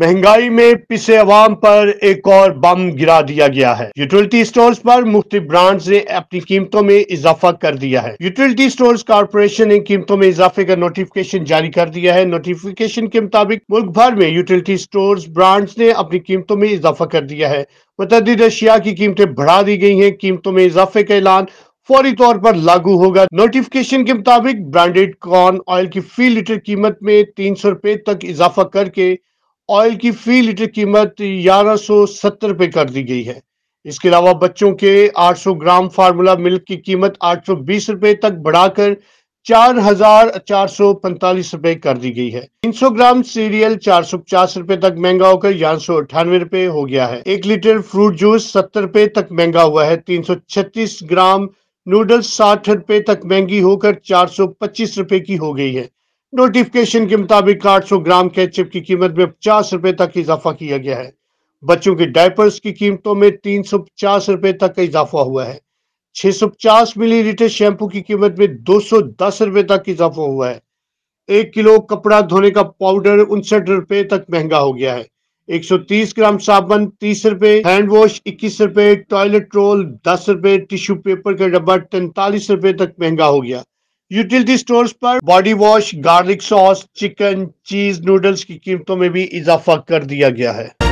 महंगाई में पिसे अवाम पर एक और बम गिरा दिया गया है यूटिलिटी स्टोर्स पर मुख्त ब्रांड्स ने अपनी कीमतों में इजाफा कर दिया है यूटिलिटी स्टोर्स कारपोरेशन ने कीमतों में इजाफे का नोटिफिकेशन जारी कर दिया है नोटिफिकेशन के मुताबिक मुल्क भर में यूटिलिटी स्टोर ब्रांड्स ने अपनी कीमतों में इजाफा कर दिया है मतद अशिया की कीमतें बढ़ा दी गई है कीमतों में इजाफे का ऐलान फौरी तौर पर लागू होगा नोटिफिकेशन के मुताबिक ब्रांडेड कॉर्न ऑयल की फी लीटर कीमत में तीन सौ रुपए तक इजाफा करके ऑयल की फी लीटर कीमत ग्यारह सौ सत्तर रुपये कर दी गई है इसके अलावा बच्चों के 800 ग्राम फार्मूला मिल्क की कीमत 820 रुपए तक बढ़ाकर चार हजार चार सौ पैंतालीस रुपए कर दी गई है 300 ग्राम सीरियल चार सौ पचास रुपए तक महंगा होकर ग्यारह सौ अठानवे रुपए हो गया है एक लीटर फ्रूट जूस सत्तर रुपए तक महंगा हुआ है तीन सौ छत्तीस ग्राम नूडल्स साठ रुपए तक महंगी होकर चार सौ पच्चीस रुपए की हो गई है नोटिफिकेशन के मुताबिक 800 ग्राम कैचअप की कीमत में पचास रुपए तक इजाफा किया गया है बच्चों के डायपर्स की कीमतों में तीन सौ पचास रुपए तक का इजाफा हुआ है 650 मिलीलीटर शैम्पू की कीमत में 210 रुपए तक इजाफा हुआ है एक किलो कपड़ा धोने का पाउडर उनसठ रुपए तक महंगा हो गया है 130 ग्राम साबुन तीस रुपए हैंड वॉश इक्कीस रुपए टॉयलेट रोल दस रुपए टिश्यू पेपर का डब्बा तैंतालीस रुपए तक महंगा हो गया यूटिलिटी स्टोर्स पर body wash garlic sauce chicken cheese noodles की कीमतों में भी इजाफा कर दिया गया है